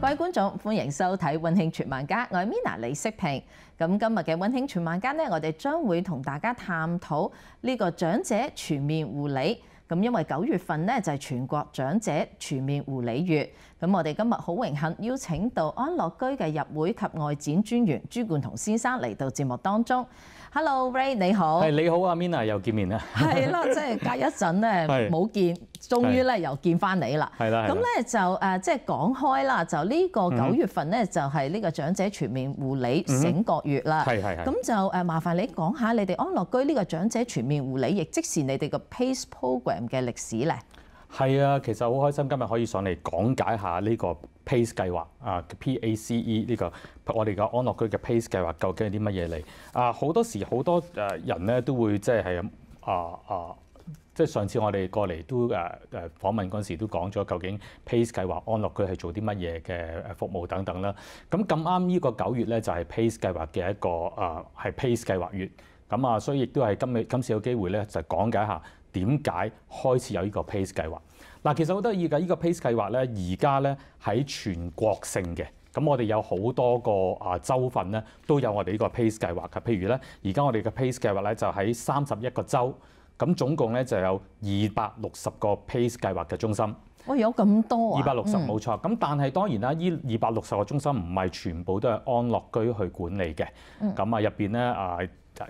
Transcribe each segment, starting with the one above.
各位觀眾，歡迎收睇《温馨全萬家》，我係 Mina 李飾平。咁今日嘅《温馨全萬家》呢，我哋將會同大家探討呢個長者全面護理。咁因為九月份呢，就係全國長者全面護理月，咁我哋今日好榮幸邀請到安樂居嘅入會及外展專員朱冠同先生嚟到節目當中。Hello Ray 你好，係你好啊 Mina 又見面啦，係啦，即係隔一陣咧冇見，終於咧又見翻你啦，係啦，咁咧就誒即係講開啦，就呢個九月份咧就係呢個長者全面護理醒覺月啦，係係，咁就誒麻煩你講下你哋安樂居呢個長者全面護理亦即是你哋個 PACE p r o g r a m 嘅歷史咧。係啊，其實好開心今日可以上嚟講解下呢個 PACE 計劃啊，PACE 呢個我哋個安樂區嘅 PACE 計劃究竟係啲乜嘢嚟？啊，好多時好多誒人咧都會即係啊啊，即係上次我哋過嚟都誒誒訪問嗰時都講咗究竟 PACE 計劃安樂區係做啲乜嘢嘅服務等等啦。咁咁啱呢個九月咧就係 PACE 計劃嘅一個啊係 PACE 計劃月，咁啊，所以亦都係今日今次有機會咧就講解下點解開始有呢個 PACE 計劃。嗱，其實好得意㗎，呢個 PACE 計劃咧，而家咧喺全國性嘅，咁我哋有好多個啊州份咧都有我哋呢個 PACE 計劃嘅。譬如咧，而家我哋嘅 PACE 計劃咧就喺三十一個州，咁總共咧就有二百六十個 PACE 計劃嘅中心。我有咁多啊？二百六十，冇錯。咁但係當然啦，依二百六十個中心唔係全部都係安樂居去管理嘅。咁啊，入邊咧啊，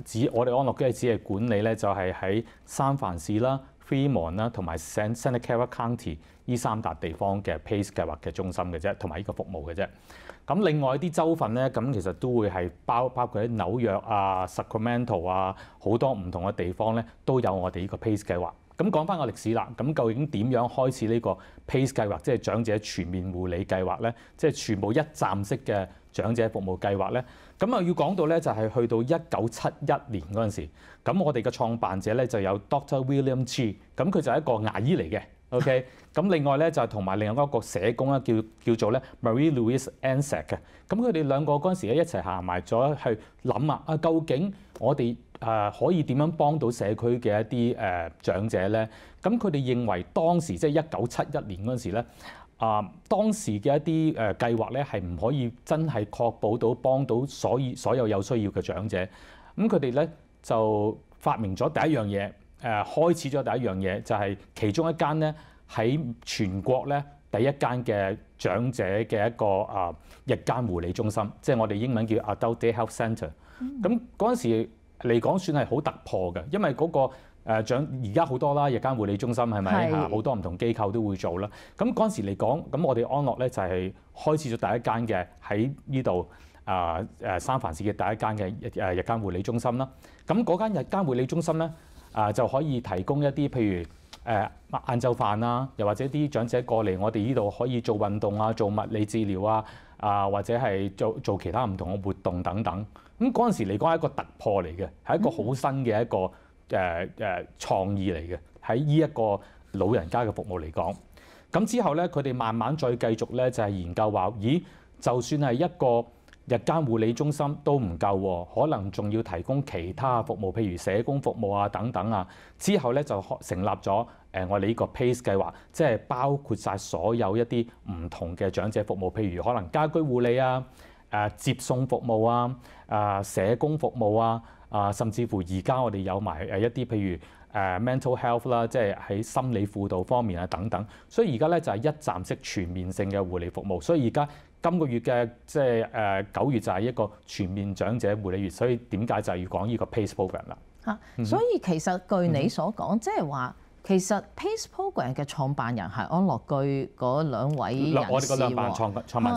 只我哋安樂居只係管理咧，就係喺三藩市啦。t r e Mon 啦，同埋 San Santa Clara County 依三笪地方嘅 PACE 計劃嘅中心嘅啫，同埋呢個服務嘅啫。咁另外啲州份咧，咁其實都會係包包括喺紐約啊、Sacramento 啊好多唔同嘅地方咧都有我哋呢個 PACE 計劃。咁講翻個歷史啦，咁究竟點樣開始呢個 PACE 計劃，即係長者全面護理計劃咧，即係全部一站式嘅長者服務計劃咧？咁啊，要講到咧，就係去到一九七一年嗰陣時，咁我哋嘅創辦者咧就有 Dr. William G，咁佢就一個牙醫嚟嘅，OK。咁另外咧就係同埋另外一個社工啦，叫叫做咧 Marie Louise Anset 嘅。咁佢哋兩個嗰陣時咧一齊行埋咗去諗啊，究竟我哋誒可以點樣幫到社區嘅一啲誒長者咧？咁佢哋認為當時即係一九七一年嗰陣時咧。啊，當時嘅一啲誒計劃咧，係唔可以真係確保到幫到所以所有有需要嘅長者。咁佢哋咧就發明咗第一樣嘢，誒開始咗第一樣嘢，就係其中一間咧喺全國咧第一間嘅長者嘅一個啊日間護理中心，即係我哋英文叫 Adult Day Health Centre。咁嗰陣時嚟講，算係好突破嘅，因為嗰個。誒長而家好多啦，日間護理中心係咪好多唔同機構都會做啦。咁嗰陣時嚟講，咁我哋安樂咧就係開始咗第一間嘅喺呢度啊誒三藩市嘅第一間嘅誒日間護理中心啦。咁嗰間日間護理中心咧啊就可以提供一啲譬如誒晏晝飯啦，又或者啲長者過嚟我哋呢度可以做運動啊，做物理治療啊啊或者係做做其他唔同嘅活動等等。咁嗰陣時嚟講係一個突破嚟嘅，係一個好新嘅一個。誒誒創意嚟嘅喺呢一個老人家嘅服務嚟講，咁之後咧佢哋慢慢再繼續咧就係研究話，咦，就算係一個日間護理中心都唔夠，可能仲要提供其他服務，譬如社工服務啊等等啊。之後咧就成立咗誒我哋呢個 PACE 計劃，即係包括晒所有一啲唔同嘅長者服務，譬如可能家居護理啊、誒接送服務啊、誒社工服務啊。啊，甚至乎而家我哋有埋誒一啲譬如誒 mental health 啦，即係喺心理輔導方面啊等等，所以而家咧就係一站式全面性嘅護理服務。所以而家今個月嘅即係誒九月就係一個全面長者護理月，所以點解就係要講呢個 p a c e program 啦。嚇，所以其實據你所講，即係話。其實 PACE p r o g r a m 嘅創辦人係安樂居嗰兩位人士喎，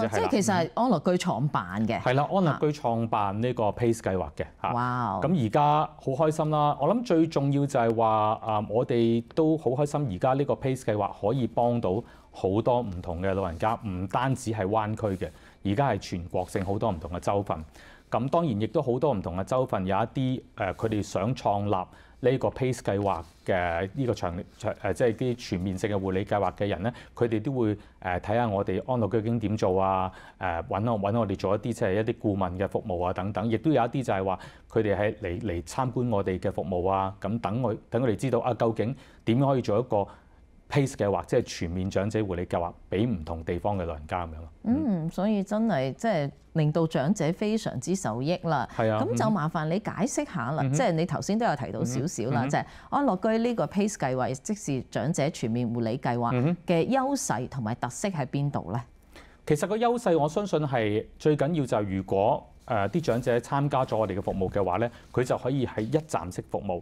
即係其實係安樂居創辦嘅。係啦，安樂居創辦呢個 PACE 計劃嘅嚇。哇！咁而家好開心啦！我諗最重要就係話啊，我哋都好開心，而家呢個 PACE 計劃可以幫到好多唔同嘅老人家，唔單止係灣區嘅，而家係全國性好多唔同嘅州份。咁當然亦都好多唔同嘅州份有一啲誒，佢哋想創立。呢個 pace 計劃嘅呢個長長誒，即係啲全面性嘅護理計劃嘅人咧，佢哋都會誒睇下我哋安老居點做啊，誒揾我揾我哋做一啲即係一啲顧問嘅服務啊等等，亦都有一啲就係話佢哋係嚟嚟參觀我哋嘅服務啊，咁等我等佢哋知道啊，究竟點可以做一個？PACE 計劃即係全面長者護理計劃，俾唔同地方嘅老人家咁樣咯。嗯，所以真係即係令到長者非常之受益啦。係啊。咁就麻煩你解釋下啦，即係你頭先都有提到少少啦，即係安樂居呢個 PACE 計劃，即是長者全面護理計劃嘅優勢同埋特色喺邊度咧？其實個優勢我相信係最緊要就係如果誒啲長者參加咗我哋嘅服務嘅話咧，佢就可以喺一站式服務。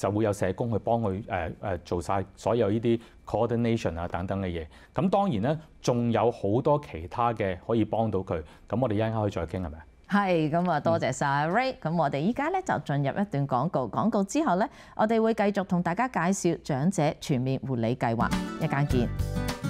就會有社工去幫佢誒誒做晒所有呢啲 coordination 啊等等嘅嘢。咁當然咧，仲有好多其他嘅可以幫到佢。咁我哋一陣間可以再傾係咪啊？係，咁啊多謝晒 Ray。咁我哋依家咧就進入一段廣告。廣告之後咧，我哋會繼續同大家介紹長者全面護理計劃。一間見。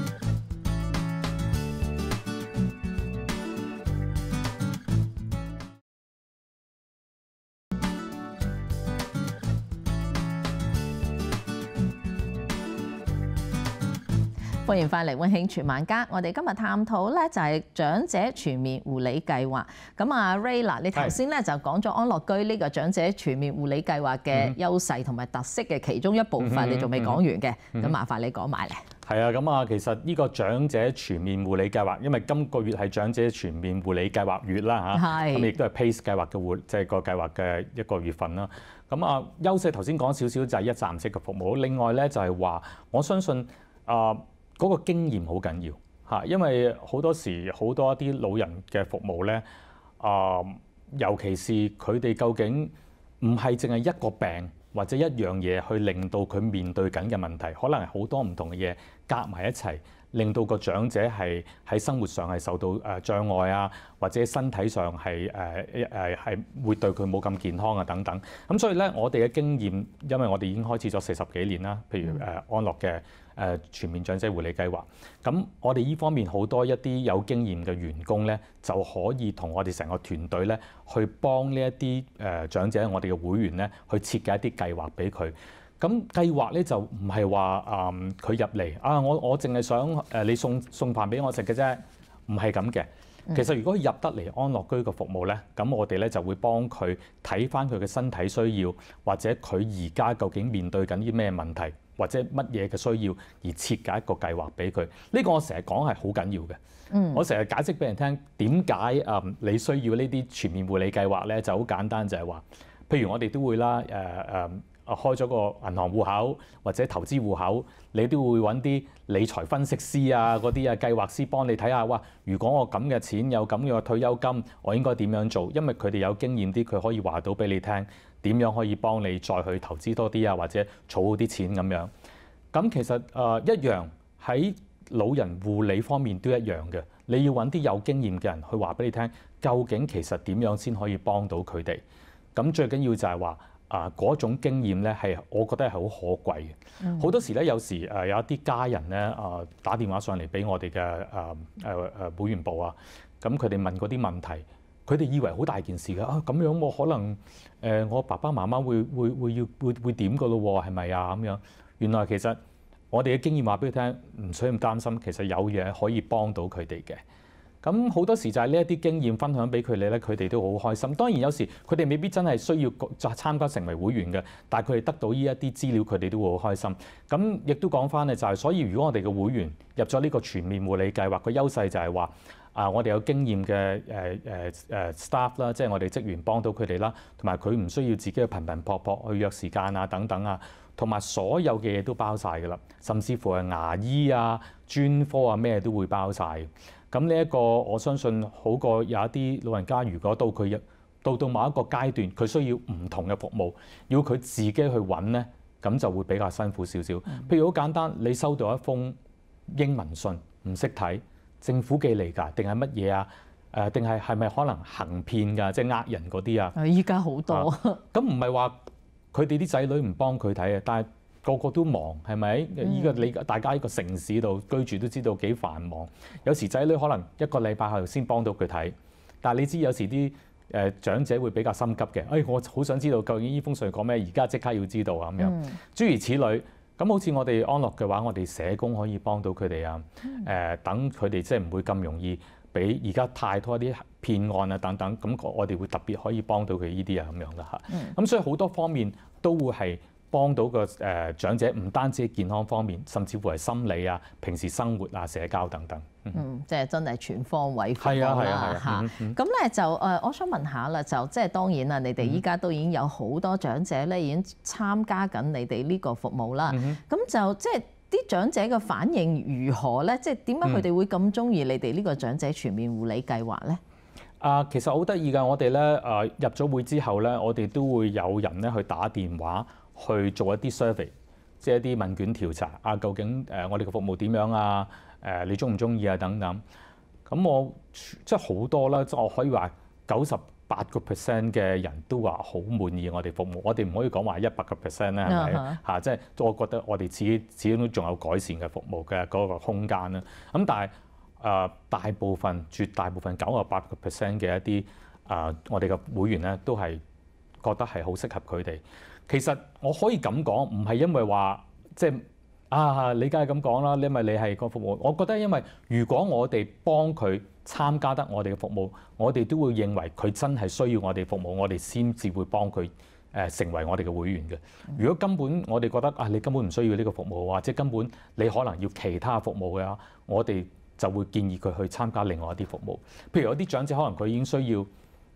歡迎翻嚟，温馨全萬家。我哋今日探討咧就係長者全面護理計劃。咁啊，Ray 嗱，你頭先咧就講咗安樂居呢個長者全面護理計劃嘅優勢同埋特色嘅其中一部分，你仲未講完嘅，咁麻煩你講埋咧。係啊，咁啊，其實呢個長者全面護理計劃，因為今個月係長者全面護理計劃月啦嚇，咁亦都係 Pace 計劃嘅活，即係個計劃嘅一個月份啦。咁啊，優勢頭先講少少就係一站式嘅服務。另外咧就係話，我相信啊。嗰個經驗好緊要嚇，因為好多時好多一啲老人嘅服務咧啊，尤其是佢哋究竟唔係淨係一個病或者一樣嘢去令到佢面對緊嘅問題，可能係好多唔同嘅嘢夾埋一齊。令到個長者係喺生活上係受到誒障礙啊，或者身體上係誒誒係會對佢冇咁健康啊等等。咁所以咧，我哋嘅經驗，因為我哋已經開始咗四十幾年啦，譬如誒安樂嘅誒全面長者護理計劃。咁我哋依方面好多一啲有經驗嘅員工咧，就可以同我哋成個團隊咧，去幫呢一啲誒長者，我哋嘅會員咧，去設計一啲計劃俾佢。咁計劃咧就唔係話啊佢入嚟啊！我我淨係想誒你送送飯俾我食嘅啫，唔係咁嘅。其實如果入得嚟安樂居個服務咧，咁我哋咧就會幫佢睇翻佢嘅身體需要，或者佢而家究竟面對緊啲咩問題，或者乜嘢嘅需要而設計一個計劃俾佢。呢個我成日講係好緊要嘅。我成日解釋俾人聽點解啊你需要呢啲全面護理計劃咧，就好簡單就係話。譬如我哋都會啦，誒誒開咗個銀行户口或者投資户口，你都會揾啲理財分析師啊、嗰啲啊計劃師幫你睇下。哇！如果我咁嘅錢有咁樣嘅退休金，我應該點樣做？因為佢哋有經驗啲，佢可以話到俾你聽點樣可以幫你再去投資多啲啊，或者儲好啲錢咁樣。咁其實誒一樣喺老人護理方面都一樣嘅，你要揾啲有經驗嘅人去話俾你聽，究竟其實點樣先可以幫到佢哋。咁最緊要就係話啊，嗰種經驗咧係我覺得係好可貴嘅。好多時咧，有時誒有一啲家人咧啊，打電話上嚟俾我哋嘅誒誒誒會員部啊，咁佢哋問嗰啲問題，佢哋以為好大件事嘅啊，咁樣我可能誒我爸爸媽媽會會會要會會點個咯，係咪啊咁樣？原來其實我哋嘅經驗話俾佢聽，唔需要咁擔心，其實有嘢可以幫到佢哋嘅。咁好多時就係呢一啲經驗分享俾佢哋咧，佢哋都好開心。當然有時佢哋未必真係需要就參加成為會員嘅，但係佢哋得到呢一啲資料，佢哋都會好開心。咁亦都講翻咧，就係所以如果我哋嘅會員入咗呢個全面護理計劃，個優勢就係話啊，我哋有經驗嘅誒誒誒 staff 啦，即係我哋職員幫到佢哋啦，同埋佢唔需要自己去頻頻撲撲去約時間啊等等啊，同埋所有嘅嘢都包晒㗎啦，甚至乎係牙醫啊、專科啊咩都會包晒。咁呢一個我相信好過有一啲老人家，如果到佢到到某一個階段，佢需要唔同嘅服務，要佢自己去揾咧，咁就會比較辛苦少少。譬如好簡單，你收到一封英文信，唔識睇，政府寄嚟㗎，定係乜嘢啊？誒，定係係咪可能行騙㗎？即係呃人嗰啲啊？依家好多。咁唔係話佢哋啲仔女唔幫佢睇啊，但係。個個都忙，係咪？依個你大家喺個城市度居住都知道幾繁忙。有時仔女可能一個禮拜後先幫到佢睇，但係你知有時啲誒長者會比較心急嘅。誒，我好想知道究竟依封信講咩？而家即刻要知道啊！咁樣，諸如此類。咁好似我哋安樂嘅話，我哋社工可以幫到佢哋啊。誒，等佢哋即係唔會咁容易俾而家太多啲騙案啊等等。咁我哋會特別可以幫到佢依啲啊咁樣啦嚇。咁所以好多方面都會係。幫到個誒長者，唔單止健康方面，甚至乎係心理啊、平時生活啊、社交等等。嗯，即係真係全方位。係啊，係啊，嚇咁咧就誒，我想問下啦，就即係當然啦，你哋依家都已經有好多長者咧，已經參加緊你哋呢個服務啦。咁就即係啲長者嘅反應如何咧？即係點解佢哋會咁中意你哋呢個長者全面護理計劃咧？啊，其實好得意㗎！我哋咧誒入咗會之後咧，我哋都會有人咧去打電話。去做一啲 survey，即係一啲問卷調查啊，究竟誒我哋嘅服務點樣啊？誒你中唔中意啊？等等。咁我即係好多啦，即我可以話九十八個 percent 嘅人都話好滿意我哋服務。我哋唔可以講話一百個 percent 咧，係咪？嚇，即係我覺得我哋自己始終都仲有改善嘅服務嘅嗰個空間啦。咁但係誒大部分絕大部分九十八個 percent 嘅一啲誒我哋嘅會員咧都係。覺得係好適合佢哋。其實我可以咁講，唔係因為話即係啊，你梗係咁講啦。因為你係個服務，我覺得因為如果我哋幫佢參加得我哋嘅服務，我哋都會認為佢真係需要我哋服務，我哋先至會幫佢誒成為我哋嘅會員嘅。如果根本我哋覺得啊，你根本唔需要呢個服務，或者根本你可能要其他服務嘅，我哋就會建議佢去參加另外一啲服務。譬如有啲長者，可能佢已經需要。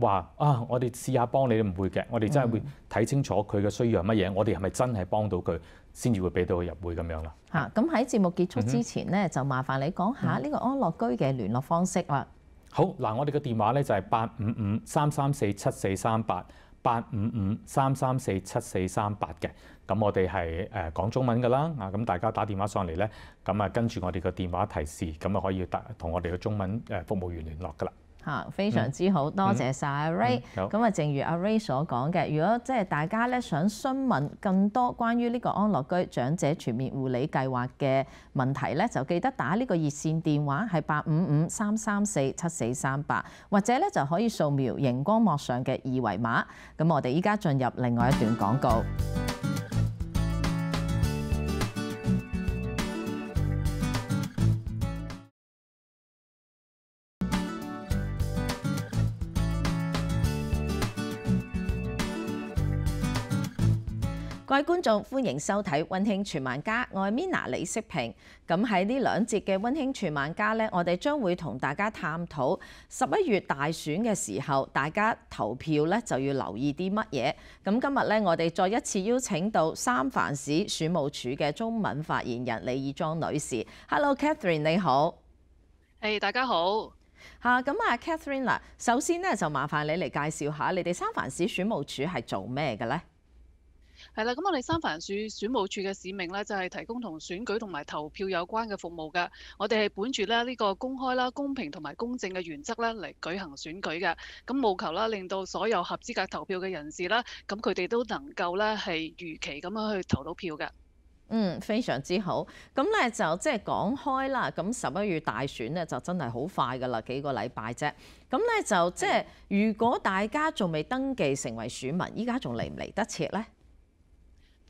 話啊！我哋試下幫你，唔會嘅。我哋真係會睇清楚佢嘅需要係乜嘢，我哋係咪真係幫到佢，先至會俾到佢入會咁樣啦。嚇！咁喺節目結束之前呢，就麻煩你講下呢個安樂居嘅聯絡方式啦。好嗱，我哋嘅電話呢，就係八五五三三四七四三八，八五五三三四七四三八嘅。咁我哋係誒講中文噶啦。啊咁，大家打電話上嚟呢，咁啊跟住我哋嘅電話提示，咁啊可以打同我哋嘅中文誒服務員聯絡噶啦。嚇，非常之好多謝阿 Ray。咁啊，正如阿 Ray 所講嘅，如果即係大家咧想詢問更多關於呢個安樂居長者全面護理計劃嘅問題咧，就記得打呢個熱線電話係八五五三三四七四三八，或者咧就可以掃描熒光幕上嘅二維碼。咁我哋依家進入另外一段廣告。各位觀眾，歡迎收睇《温馨全萬家》，我係 m i n a 李色平。咁喺呢兩節嘅《温馨全萬家》咧，我哋將會同大家探討十一月大選嘅時候，大家投票咧就要留意啲乜嘢。咁今日咧，我哋再一次邀請到三藩市選務處嘅中文發言人李以莊女士。Hello，Catherine，你好。誒，大家好。嚇，咁啊，Catherine 嗱，首先咧就麻煩你嚟介紹下，你哋三藩市選務處係做咩嘅咧？係啦，咁我哋三藩市選務處嘅使命咧，就係提供同選舉同埋投票有關嘅服務嘅。我哋係本住咧呢個公開啦、公平同埋公正嘅原則咧嚟舉行選舉嘅。咁務求啦，令到所有合資格投票嘅人士啦，咁佢哋都能夠咧係如期咁樣去投到票嘅。嗯，非常之好。咁咧就即係講開啦，咁十一月大選咧就真係好快㗎啦，幾個禮拜啫。咁咧就即係如果大家仲未登記成為選民，依家仲嚟唔嚟得切咧？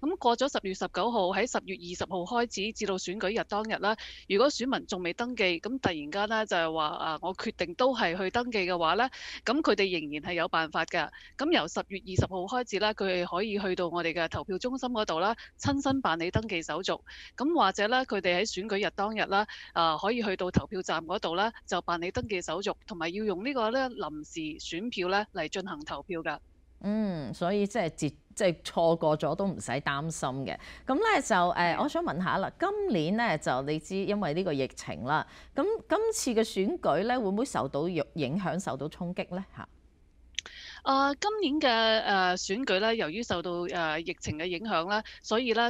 咁過咗十月十九號，喺十月二十號開始，至到選舉日當日啦。如果選民仲未登記，咁突然間呢，就係話啊，我決定都係去登記嘅話呢，咁佢哋仍然係有辦法㗎。咁由十月二十號開始呢，佢哋可以去到我哋嘅投票中心嗰度啦，親身辦理登記手續。咁或者呢，佢哋喺選舉日當日啦，啊可以去到投票站嗰度啦，就辦理登記手續，同埋要用呢個呢臨時選票呢嚟進行投票㗎。嗯，所以即係截。即係錯過咗都唔使擔心嘅。咁咧就誒，我想問下啦，今年咧就你知，因為呢個疫情啦，咁今次嘅選舉咧會唔會受到影響、受到衝擊咧？嚇，啊，今年嘅誒選舉咧，由於受到誒疫情嘅影響咧，所以咧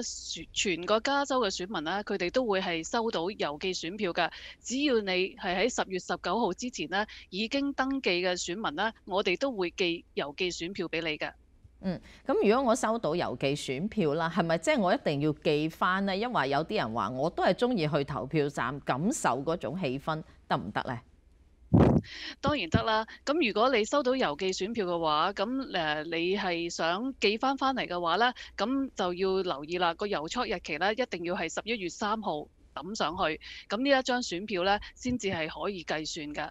全個加州嘅選民咧，佢哋都會係收到郵寄選票嘅。只要你係喺十月十九號之前咧已經登記嘅選民咧，我哋都會寄郵寄選票俾你嘅。嗯，咁如果我收到郵寄選票啦，係咪即係我一定要寄翻呢？因為有啲人話我都係中意去投票站感受嗰種氣氛，得唔得呢？當然得啦。咁如果你收到郵寄選票嘅話，咁誒你係想寄翻翻嚟嘅話呢，咁就要留意啦。個郵戳日期呢，一定要係十一月三號抌上去，咁呢一張選票呢，先至係可以計算㗎。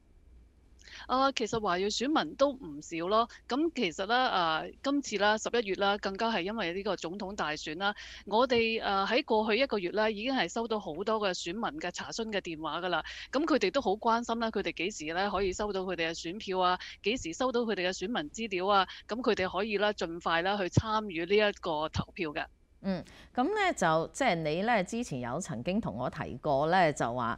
啊，其實華裔選民都唔少咯。咁其實咧，啊，今次啦，十一月啦，更加係因為呢個總統大選啦。我哋誒喺過去一個月咧，已經係收到好多嘅選民嘅查詢嘅電話㗎啦。咁佢哋都好關心啦，佢哋幾時咧可以收到佢哋嘅選票啊？幾時收到佢哋嘅選民資料啊？咁佢哋可以啦，盡快啦去參與呢一個投票嘅。嗯，咁咧就即係你咧之前有曾經同我提過咧，就話。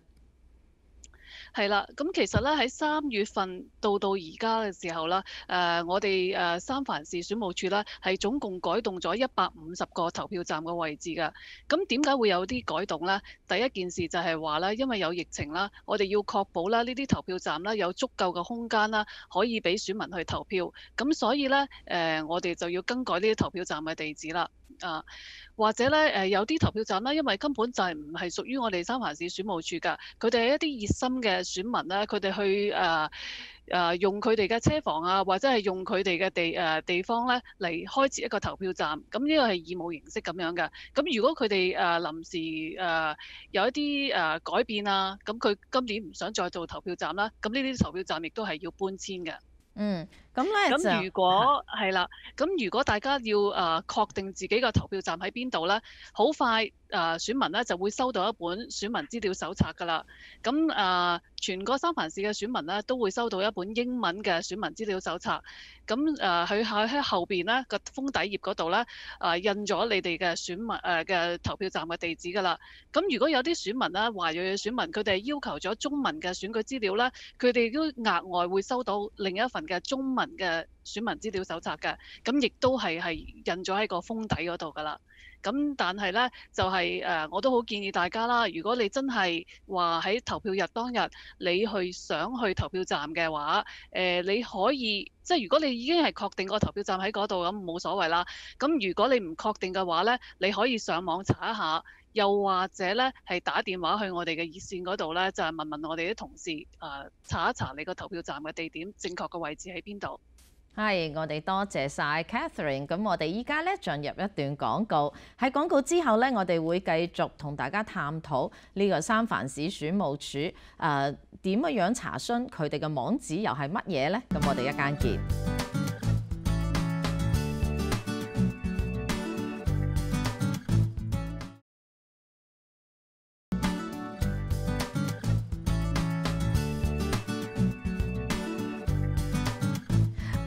係啦，咁其實咧喺三月份到到而家嘅時候啦，誒我哋誒三藩市選務處咧係總共改動咗一百五十個投票站嘅位置㗎。咁點解會有啲改動咧？第一件事就係話咧，因為有疫情啦，我哋要確保啦呢啲投票站啦有足夠嘅空間啦，可以俾選民去投票。咁所以咧誒，我哋就要更改呢啲投票站嘅地址啦。啊，或者咧，誒有啲投票站咧，因為根本就係唔係屬於我哋三藩市選務處噶，佢哋係一啲熱心嘅選民咧，佢哋去誒誒用佢哋嘅車房啊，或者係用佢哋嘅地誒地方咧嚟開設一個投票站，咁呢個係義務形式咁樣嘅。咁如果佢哋誒臨時誒有一啲誒改變啊，咁佢今年唔想再做投票站啦，咁呢啲投票站亦都係要搬遷嘅。嗯，咁咧咁如果系啦，咁如果大家要誒確定自己个投票站喺邊度咧，好快誒選民咧就會收到一本選民資料手冊噶啦。咁誒全個三藩市嘅選民咧都會收到一本英文嘅選民資料手冊。咁誒佢喺喺後邊咧個封底頁嗰度咧誒印咗你哋嘅選民誒嘅投票站嘅地址噶啦。咁如果有啲選民咧華裔嘅選民，佢哋要求咗中文嘅選舉資料咧，佢哋都額外會收到另一份。嘅中文嘅選民資料手冊嘅，咁亦都係係印咗喺個封底嗰度噶啦。咁但係咧，就係誒，我都好建議大家啦。如果你真係話喺投票日當日你去想去投票站嘅話，誒你可以即係如果你已經係確定個投票站喺嗰度咁冇所謂啦。咁如果你唔確定嘅話咧，你可以上網查一下。又或者咧，係打電話去我哋嘅熱線嗰度咧，就係問問我哋啲同事啊，查一查你個投票站嘅地點正確嘅位置喺邊度。係，我哋多謝晒 Catherine。咁我哋依家咧進入一段廣告。喺廣告之後咧，我哋會繼續同大家探討呢個三藩市選務處诶點樣样查詢佢哋嘅網址又係乜嘢咧？咁我哋一間见。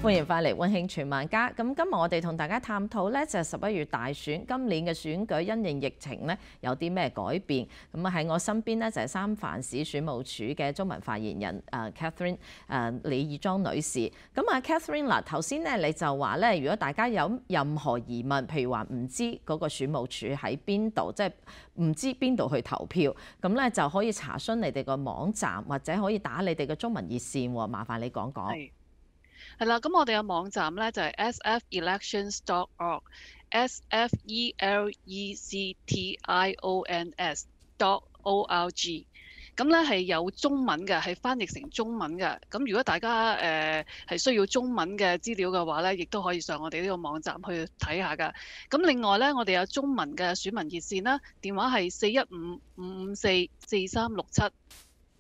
歡迎翻嚟温馨全萬家。咁今日我哋同大家探討咧，就係十一月大選，今年嘅選舉因應疫情咧，有啲咩改變？咁啊喺我身邊咧就係三藩市選務處嘅中文發言人誒 Catherine 誒李義莊女士。咁啊 Catherine 嗱，頭先咧你就話咧，如果大家有任何疑問，譬如話唔知嗰個選務處喺邊度，即係唔知邊度去投票，咁咧就可以查詢你哋個網站，或者可以打你哋嘅中文熱線。麻煩你講講。系啦，咁我哋嘅網站咧就係 sfelections.org，s f e l e c t i o n s .dot o l g。咁咧係有中文嘅，係翻譯成中文嘅。咁如果大家誒係需要中文嘅資料嘅話咧，亦都可以上我哋呢個網站去睇下噶。咁另外咧，我哋有中文嘅選民熱線啦，電話係四一五五五四四三六七。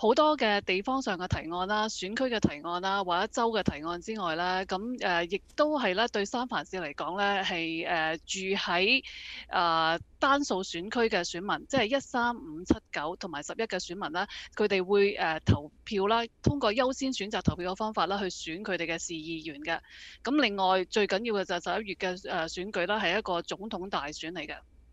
好多嘅地方上嘅提案啦、選區嘅提案啦，或者州嘅提案之外咧，咁誒亦都係咧對三藩市嚟講咧係诶住喺誒單數選區嘅選民，即係一三五七九同埋十一嘅選民啦，佢哋會誒投票啦，通過優先選擇投票嘅方法啦去選佢哋嘅市議員嘅。咁另外最緊要嘅就係十一月嘅诶選舉啦，係一個總統大選嚟嘅。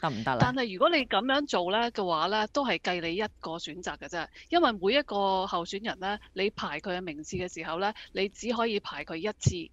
得唔得啦？但係如果你咁樣做咧嘅話咧，都係計你一個選擇嘅啫，因為每一個候選人咧，你排佢嘅名次嘅時候咧，你只可以排佢一次。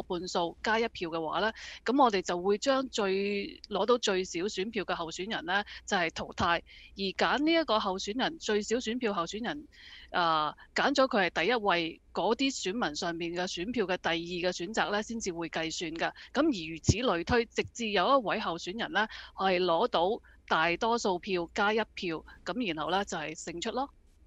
半数加一票嘅话呢咁我哋就会将最攞到最少选票嘅候选人呢，就系淘汰，而拣呢一个候选人最少选票候选人，啊拣咗佢系第一位，嗰啲选民上面嘅选票嘅第二嘅选择呢，先至会计算嘅，咁而如此类推，直至有一位候选人呢，系攞到大多数票加一票，咁然后呢，就系胜出咯。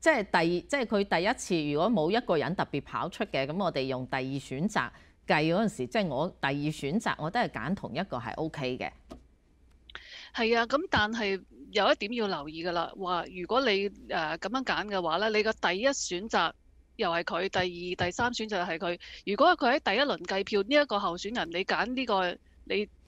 即係第即係佢第一次，如果冇一個人特別跑出嘅，咁我哋用第二選擇計嗰陣時，即係我第二選擇，我都係揀同一個係 O K 嘅。係啊，咁但係有一點要留意噶啦，話如果你誒咁樣揀嘅話咧，你個第一選擇又係佢，第二、第三選擇係佢。如果佢喺第一輪計票呢一個候選人，你揀呢個你。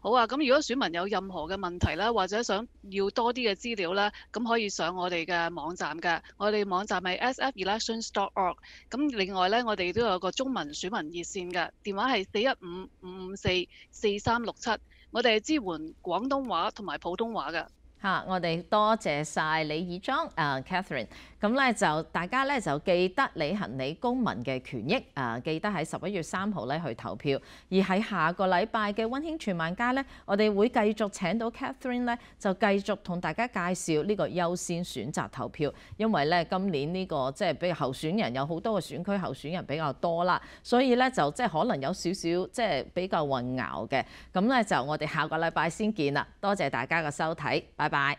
好啊，咁如果選民有任何嘅問題啦，或者想要多啲嘅資料啦，咁可以上我哋嘅網站嘅，我哋網站係 sfelections.org。咁另外咧，我哋都有個中文選民熱線嘅，電話係四一五五五四四三六七，我哋係支援廣東話同埋普通話嘅。嚇，我哋多謝晒李以莊啊，Catherine。咁咧就大家咧就記得履行你公民嘅權益，啊，記得喺十一月三號咧去投票。而喺下個禮拜嘅温馨全萬家咧，我哋會繼續請到 Catherine 咧，就繼續同大家介紹呢個優先選擇投票。因為咧今年呢個即係比如候選人有好多個選區候選人比較多啦，所以咧就即係可能有少少即係比較混淆嘅。咁咧就我哋下個禮拜先見啦。多謝大家嘅收睇，拜拜。